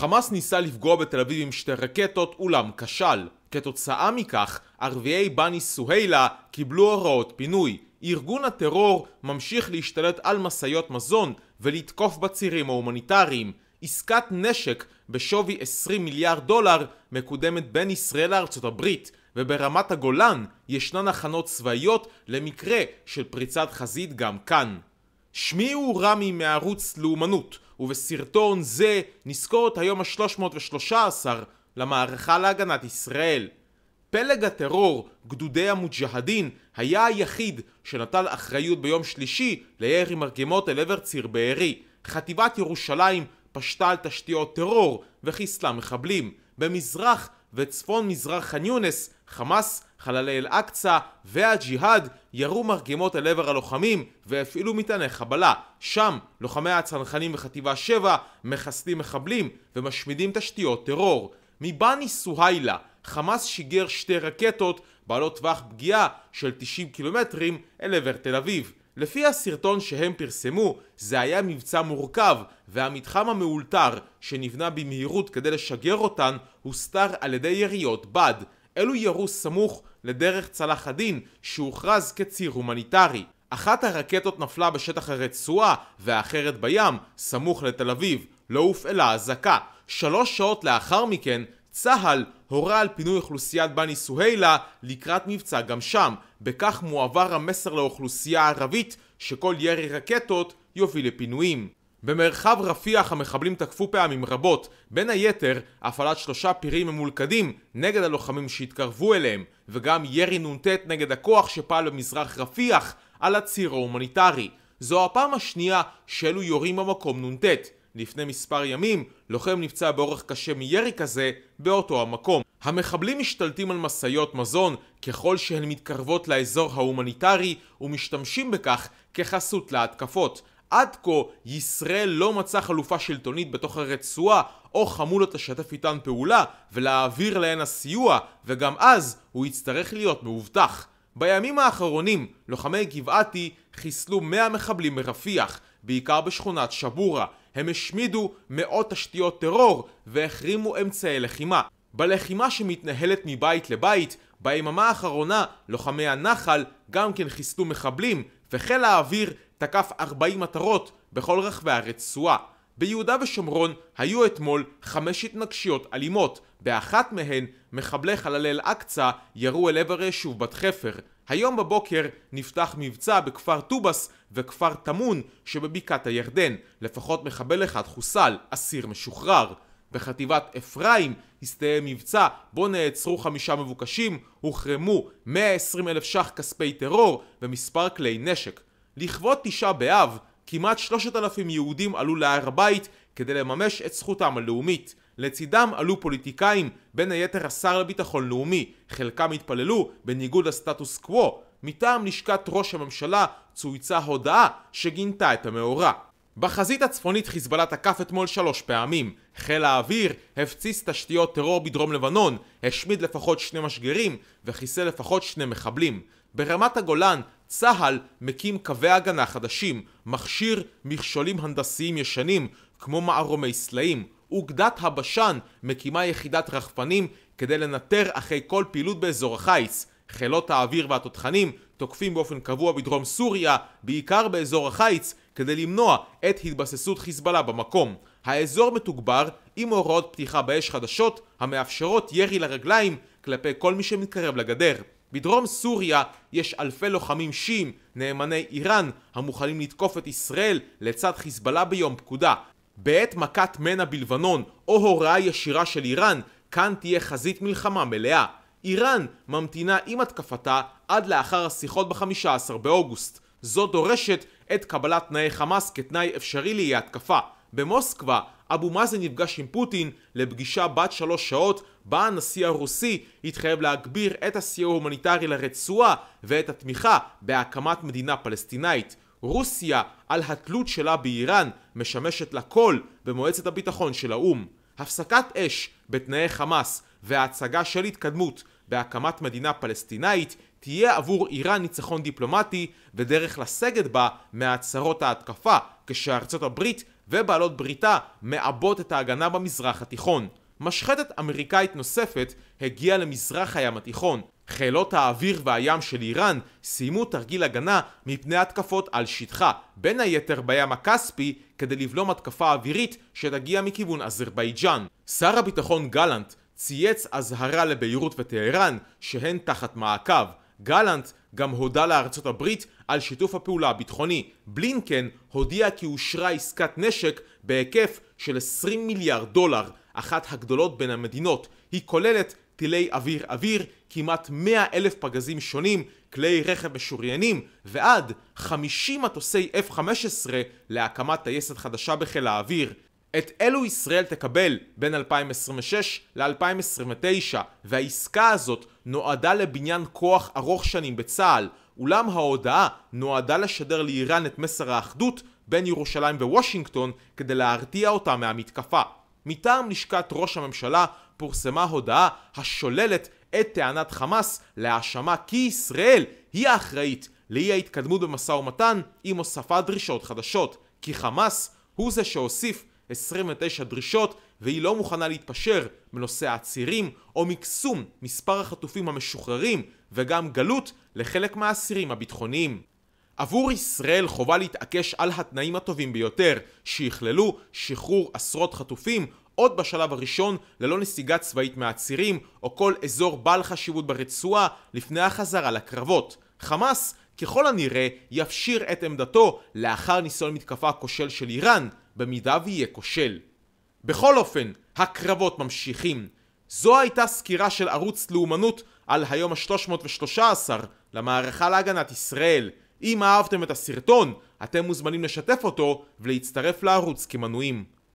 חמאס ניסה לפגוע בתל אביב עם שתי רקטות, אולם כשל. כתוצאה מכך, ערביי בני סוהילה קיבלו הוראות פינוי. ארגון הטרור ממשיך להשתלט על משאיות מזון ולתקוף בצירים ההומניטריים. עסקת נשק בשווי 20 מיליארד דולר מקודמת בין ישראל לארצות הברית, וברמת הגולן ישנן הכנות צבאיות למקרה של פריצת חזית גם כאן. שמי הוא רמי מערוץ לאומנות, ובסרטון זה נזכור את היום ה-313 למערכה להגנת ישראל. פלג הטרור, גדודי המוג'הדין, היה היחיד שנטל אחריות ביום שלישי לירי מרגמות אל עבר ציר בארי. חטיבת ירושלים פשטה על תשתיות טרור וחיסלה מחבלים. במזרח וצפון מזרח ח'אן יונס, חמאס, חללי אל-אקצא והג'יהאד ירו מרגמות אל עבר הלוחמים והפעילו מטעני חבלה. שם לוחמי הצנחנים בחטיבה 7 מחסלים מחבלים ומשמידים תשתיות טרור. מבאני סוהיילה חמאס שיגר שתי רקטות בעלות טווח פגיעה של 90 קילומטרים אל עבר תל אביב. לפי הסרטון שהם פרסמו, זה היה מבצע מורכב, והמתחם המאולתר, שנבנה במהירות כדי לשגר אותן, הוסתר על ידי יריות בד. אלו ירו סמוך לדרך צלח הדין, שהוכרז כציר הומניטרי. אחת הרקטות נפלה בשטח הרצועה, והאחרת בים, סמוך לתל אביב. לא הופעלה אזעקה. שלוש שעות לאחר מכן, צה"ל הורה על פינוי אוכלוסיית בני סוהילה לקראת מבצע גם שם. בכך מועבר המסר לאוכלוסייה הערבית שכל ירי רקטות יוביל לפינויים. במרחב רפיח המחבלים תקפו פעמים רבות, בין היתר הפעלת שלושה פירים ממולכדים נגד הלוחמים שהתקרבו אליהם, וגם ירי נ"ט נגד הכוח שפעל במזרח רפיח על הציר ההומניטרי. זו הפעם השנייה שאלו יורים במקום נ"ט. לפני מספר ימים, לוחם נפצע באורח קשה מירי כזה באותו המקום. המחבלים משתלטים על משאיות מזון ככל שהן מתקרבות לאזור ההומניטרי ומשתמשים בכך כחסות להתקפות. עד כה ישראל לא מצאה חלופה שלטונית בתוך הרצועה או חמולות לשתף איתן פעולה ולהעביר להן הסיוע וגם אז הוא יצטרך להיות מאובטח. בימים האחרונים לוחמי גבעתי חיסלו 100 מחבלים מרפיח בעיקר בשכונת שבורה הם השמידו מאות תשתיות טרור והחרימו אמצעי לחימה. בלחימה שמתנהלת מבית לבית, ביממה האחרונה לוחמי הנחל גם כן חיסלו מחבלים וחיל האוויר תקף 40 מטרות בכל רחבי הרצועה. ביהודה ושומרון היו אתמול חמש התנגשויות אלימות, באחת מהן מחבלי חללי אל-אקצא ירו אל עבר היישוב בת חפר. היום בבוקר נפתח מבצע בכפר טובס וכפר טמון שבבקעת הירדן, לפחות מחבל אחד חוסל, אסיר משוחרר. בחטיבת אפרים הסתיים מבצע בו נעצרו חמישה מבוקשים, הוחרמו 120 אלף ש"ח כספי טרור ומספר כלי נשק. לכבוד תשעה באב כמעט 3,000 יהודים עלו להר הבית כדי לממש את זכותם הלאומית. לצידם עלו פוליטיקאים, בין היתר השר לביטחון לאומי, חלקם התפללו בניגוד לסטטוס קוו. מטעם לשכת ראש הממשלה צויצה הודעה שגינתה את המאורע. בחזית הצפונית חיזבאללה תקף אתמול שלוש פעמים. חיל האוויר הפציץ תשתיות טרור בדרום לבנון, השמיד לפחות שני משגרים וחיסל לפחות שני מחבלים. ברמת הגולן צה"ל מקים קווי הגנה חדשים, מכשיר מכשולים הנדסיים ישנים, כמו מערומי סלעים. אוגדת הבשן מקימה יחידת רחפנים כדי לנטר אחרי כל פעילות באזור החיץ. חילות האוויר והתותחנים תוקפים באופן קבוע בדרום סוריה, בעיקר באזור החיץ, כדי למנוע את התבססות חיזבאללה במקום. האזור מתוגבר עם הוראות פתיחה באש חדשות המאפשרות ירי לרגליים כלפי כל מי שמתקרב לגדר. בדרום סוריה יש אלפי לוחמים שיעים, נאמני איראן, המוכנים לתקוף את ישראל לצד חיזבאללה ביום פקודה. בעת מכת מנע בלבנון, או הוראה ישירה של איראן, כאן תהיה חזית מלחמה מלאה. איראן ממתינה עם התקפתה עד לאחר השיחות ב-15 באוגוסט. זו דורשת את קבלת תנאי חמאס כתנאי אפשרי לאי התקפה. במוסקבה אבו מאזן נפגש עם פוטין לפגישה בת שלוש שעות, בה הנשיא הרוסי התחייב להגביר את הסיוע ההומניטרי לרצועה ואת התמיכה בהקמת מדינה פלסטינאית. רוסיה, על התלות שלה באיראן, משמשת לה קול במועצת הביטחון של האו"ם. הפסקת אש בתנאי חמאס וההצגה של התקדמות בהקמת מדינה פלסטינאית תהיה עבור איראן ניצחון דיפלומטי ודרך לסגת בה מהצהרות ההתקפה, כשארצות הברית ובעלות בריתה מעבות את ההגנה במזרח התיכון. משחטת אמריקאית נוספת הגיעה למזרח הים התיכון. חילות האוויר והים של איראן סיימו תרגיל הגנה מפני התקפות על שטחה, בין היתר בים הכספי, כדי לבלום התקפה אווירית שתגיע מכיוון אזרבייג'אן. שר הביטחון גלנט צייץ אזהרה לביירות וטהרן שהן תחת מעקב. גלנט גם הודה לארצות הברית על שיתוף הפעולה הביטחוני. בלינקן הודיע כי אושרה עסקת נשק בהיקף של 20 מיליארד דולר, אחת הגדולות בין המדינות. היא כוללת טילי אוויר אוויר, כמעט 100 אלף פגזים שונים, כלי רכב משוריינים, ועד 50 מטוסי F-15 להקמת טייסת חדשה בחיל האוויר. את אלו ישראל תקבל בין 2026 ל-2029, והעסקה הזאת נועדה לבניין כוח ארוך שנים בצה"ל, אולם ההודעה נועדה לשדר לאיראן את מסר האחדות בין ירושלים ווושינגטון כדי להרתיע אותה מהמתקפה. מטעם לשכת ראש הממשלה פורסמה הודעה השוללת את טענת חמאס להאשמה כי ישראל היא האחראית לאי ההתקדמות במשא ומתן עם הוספת דרישות חדשות, כי חמאס הוא זה שהוסיף 29 דרישות והיא לא מוכנה להתפשר בנושא העצירים או מקסום מספר החטופים המשוחררים וגם גלות לחלק מהאסירים הביטחוניים. עבור ישראל חובה להתעקש על התנאים הטובים ביותר שיכללו שחרור עשרות חטופים עוד בשלב הראשון ללא נסיגה צבאית מהצירים או כל אזור בעל חשיבות ברצועה לפני החזרה לקרבות. חמאס ככל הנראה יפשיר את עמדתו לאחר ניסיון מתקפה כושל של איראן במידה ויהיה כושל. בכל אופן, הקרבות ממשיכים. זו הייתה סקירה של ערוץ לאומנות על היום ה-313 למערכה להגנת ישראל. אם אהבתם את הסרטון, אתם מוזמנים לשתף אותו ולהצטרף לערוץ כמנויים.